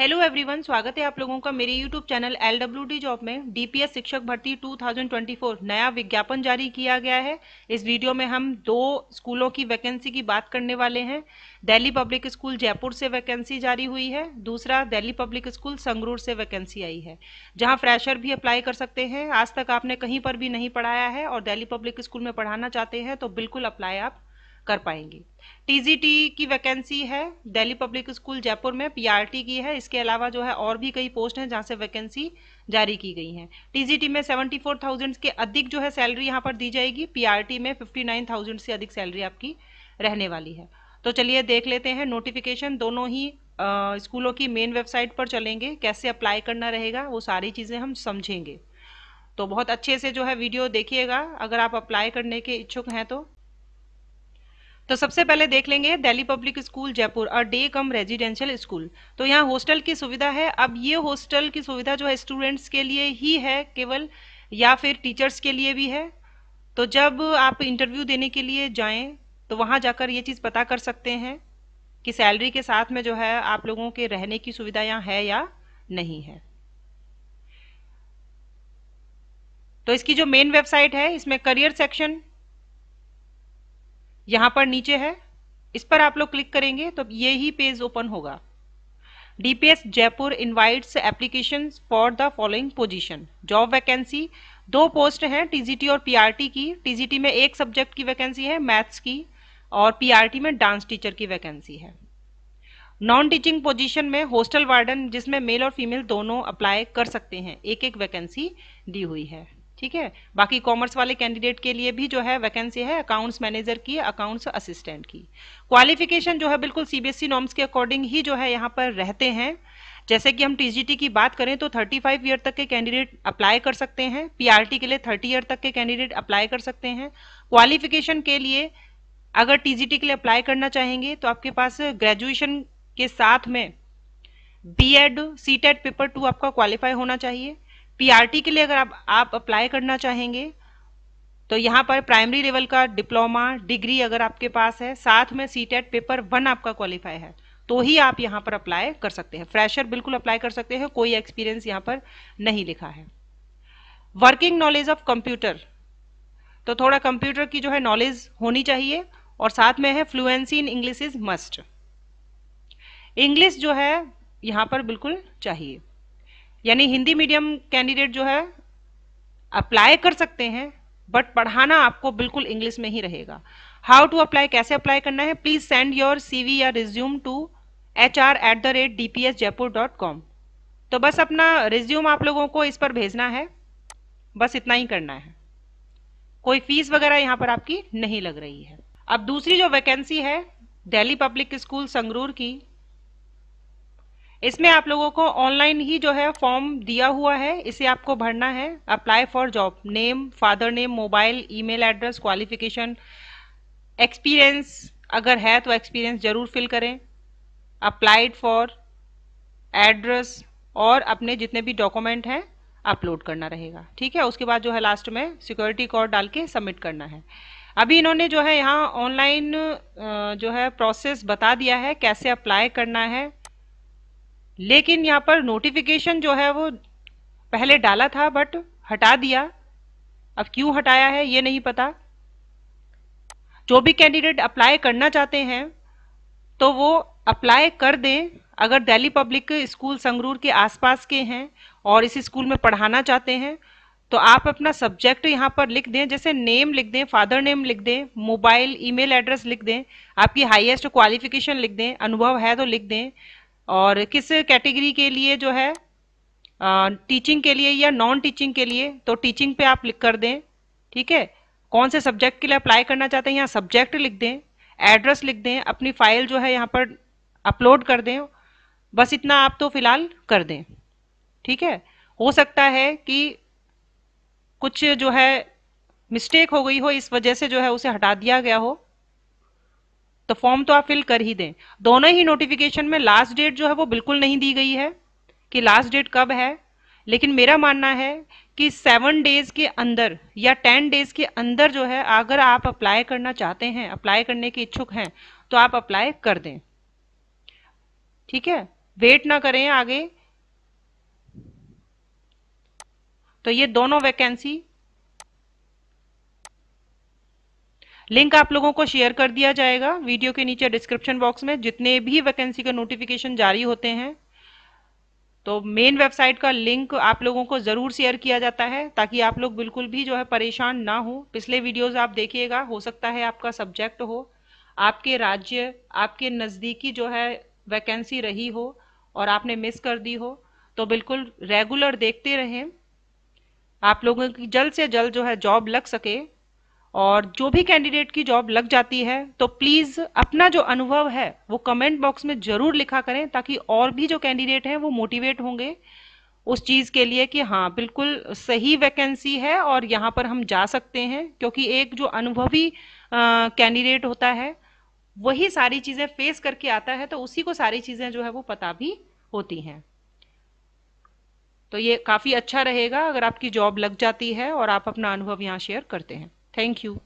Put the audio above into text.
Hello everyone स्वागत है आप लोगों का मेरे YouTube channel L W D job में डीपीएस शिक्षक भर्ती 2024 नया विज्ञापन जारी किया गया है इस वीडियो में हम दो स्कूलों की वैकेंसी की बात करने वाले हैं दिल्ली पब्लिक स्कूल जयपुर से वैकेंसी जारी हुई है दूसरा दिल्ली पब्लिक स्कूल संगरूर से वैकेंसी आई है जहाँ फ्रेशर भी अप्लाई कर सकते हैं आज तक आपने कहीं पर भी नहीं पढ़ाया है और दिल्ली पब्लिक स्कूल में पढ़ाना चाहते हैं तो बिल्कुल अप्लाई आप कर पाएंगे टीजीटी की वैकेंसी है दिल्ली पब्लिक स्कूल जयपुर में पीआरटी की है इसके अलावा जो है और भी कई पोस्ट हैं जहां से वैकेंसी जारी की गई हैं टीजीटी में 74,000 के अधिक जो है सैलरी यहां पर दी जाएगी पीआरटी में 59,000 से अधिक सैलरी आपकी रहने वाली है तो चलिए देख लेते हैं नोटिफिकेशन दोनों ही आ, स्कूलों की मेन वेबसाइट पर चलेंगे कैसे अप्लाई करना रहेगा वो सारी चीज़ें हम समझेंगे तो बहुत अच्छे से जो है वीडियो देखिएगा अगर आप अप्लाई करने के इच्छुक हैं तो तो सबसे पहले देख लेंगे दिल्ली पब्लिक स्कूल जयपुर और डे कम रेजिडेंशियल स्कूल तो यहाँ हॉस्टल की सुविधा है अब ये हॉस्टल की सुविधा जो है स्टूडेंट्स के लिए ही है केवल या फिर टीचर्स के लिए भी है तो जब आप इंटरव्यू देने के लिए जाएं तो वहाँ जाकर ये चीज़ पता कर सकते हैं कि सैलरी के साथ में जो है आप लोगों के रहने की सुविधा यहाँ है या नहीं है तो इसकी जो मेन वेबसाइट है इसमें करियर सेक्शन यहां पर नीचे है इस पर आप लोग क्लिक करेंगे तो ये ही पेज ओपन होगा DPS Jaipur invites application for the following position job vacancy दो पोस्ट हैं टीजीटी और पीआरटी की टीजीटी में एक सब्जेक्ट की वैकेंसी है मैथ्स की और पीआरटी में डांस टीचर की वैकेंसी है नॉन टीचिंग पोजीशन में हॉस्टल वार्डन जिसमें मेल और फीमेल दोनों अप्लाई कर सकते हैं एक एक वैकेंसी दी हुई है ठीक है बाकी कॉमर्स वाले कैंडिडेट के लिए भी जो है वैकेंसी है अकाउंट्स मैनेजर की अकाउंट्स असिस्टेंट की क्वालिफिकेशन जो है बिल्कुल सीबीएसई नॉर्म्स e के अकॉर्डिंग ही जो है यहाँ पर रहते हैं जैसे कि हम टीजीटी की बात करें तो 35 ईयर तक के कैंडिडेट अप्लाई कर सकते हैं पीआरटी के लिए 30 ईयर तक के कैंडिडेट अप्लाई कर सकते हैं क्वालिफिकेशन के लिए अगर टीजीटी के लिए अप्लाई करना चाहेंगे तो आपके पास ग्रेजुएशन के साथ में बीएड सीटेट पेपर टू आपका क्वालिफाई होना चाहिए पीआरटी के लिए अगर आप आप अप्लाई करना चाहेंगे तो यहाँ पर प्राइमरी लेवल का डिप्लोमा डिग्री अगर आपके पास है साथ में सी टेट पेपर वन आपका क्वालिफाई है तो ही आप यहाँ पर अप्लाई कर सकते हैं फ्रेशर बिल्कुल अप्लाई कर सकते हैं कोई एक्सपीरियंस यहाँ पर नहीं लिखा है वर्किंग नॉलेज ऑफ कंप्यूटर तो थोड़ा कंप्यूटर की जो है नॉलेज होनी चाहिए और साथ में है fluency in English is must English जो है यहाँ पर बिल्कुल चाहिए यानी हिंदी मीडियम कैंडिडेट जो है अप्लाई कर सकते हैं बट पढ़ाना आपको बिल्कुल इंग्लिश में ही रहेगा हाउ टू अप्लाई कैसे अप्लाई करना है प्लीज सेंड योर वी या resume to H R at the rate D P S Jaipur dot com तो बस अपना रिज्यूम आप लोगों को इस पर भेजना है बस इतना ही करना है कोई फीस वगैरह यहाँ पर आपकी नहीं लग रही है अब दूसरी जो वैकेंसी है दिल्ली पब्लिक स्कूल संगरूर की इसमें आप लोगों को ऑनलाइन ही जो है फॉर्म दिया हुआ है इसे आपको भरना है apply for job name father name mobile email address qualification experience अगर है तो एक्सपीरियंस जरूर फिल करें अप्लाइड फॉर एड्रेस और अपने जितने भी डॉक्यूमेंट हैं अपलोड करना रहेगा ठीक है उसके बाद जो है लास्ट में सिक्योरिटी कोड डाल के सबमिट करना है अभी इन्होंने जो है यहाँ ऑनलाइन जो है प्रोसेस बता दिया है कैसे अप्लाई करना है लेकिन यहाँ पर नोटिफिकेशन जो है वो पहले डाला था बट हटा दिया अब क्यों हटाया है ये नहीं पता जो भी कैंडिडेट अप्लाई करना चाहते हैं तो वो अप्लाई कर दें अगर दिल्ली पब्लिक स्कूल संगरूर के आसपास के हैं और इस स्कूल में पढ़ाना चाहते हैं तो आप अपना सब्जेक्ट यहाँ पर लिख दें जैसे नेम लिख दें फादर नेम लिख दें मोबाइल ईमेल एड्रेस लिख दें आपकी हाईएस्ट क्वालिफिकेशन लिख दें अनुभव है तो लिख दें और किस कैटेगरी के लिए जो है टीचिंग के लिए या नॉन टीचिंग के लिए तो टीचिंग पे आप लिख कर दें ठीक है कौन से सब्जेक्ट के लिए अप्लाई करना चाहते हैं यहाँ सब्जेक्ट लिख दें एड्रेस लिख दें अपनी फाइल जो है यहाँ पर अपलोड कर दें बस इतना आप तो फिलहाल कर दें ठीक है हो सकता है कि कुछ जो है मिस्टेक हो गई हो इस वजह से जो है उसे हटा दिया गया हो तो फॉर्म तो आप फिल कर ही दें दोनों ही नोटिफिकेशन में लास्ट डेट जो है वो बिल्कुल नहीं दी गई है कि लास्ट डेट कब है लेकिन मेरा मानना है कि सेवन डेज के अंदर या टेन डेज के अंदर जो है अगर आप अप्लाई करना चाहते हैं अप्लाई करने के इच्छुक हैं तो आप अप्लाई कर दें ठीक है वेट ना करें आगे तो ये दोनों वैकेंसी लिंक आप लोगों को शेयर कर दिया जाएगा वीडियो के नीचे डिस्क्रिप्शन बॉक्स में जितने भी वैकेंसी के नोटिफिकेशन जारी होते हैं तो मेन वेबसाइट का लिंक आप लोगों को ज़रूर शेयर किया जाता है ताकि आप लोग बिल्कुल भी जो है परेशान ना हो पिछले वीडियोस आप देखिएगा हो सकता है आपका सब्जेक्ट हो आपके राज्य आपके नज़दीकी जो है वैकेंसी रही हो और आपने मिस कर दी हो तो बिल्कुल रेगुलर देखते रहें आप लोगों की जल्द से जल्द जो है जॉब लग सके और जो भी कैंडिडेट की जॉब लग जाती है तो प्लीज़ अपना जो अनुभव है वो कमेंट बॉक्स में ज़रूर लिखा करें ताकि और भी जो कैंडिडेट हैं वो मोटिवेट होंगे उस चीज़ के लिए कि हाँ बिल्कुल सही वैकेंसी है और यहाँ पर हम जा सकते हैं क्योंकि एक जो अनुभवी कैंडिडेट होता है वही सारी चीज़ें फेस करके आता है तो उसी को सारी चीज़ें जो है वो पता भी होती हैं तो ये काफ़ी अच्छा रहेगा अगर आपकी जॉब लग जाती है और आप अपना अनुभव यहाँ शेयर करते हैं Thank you.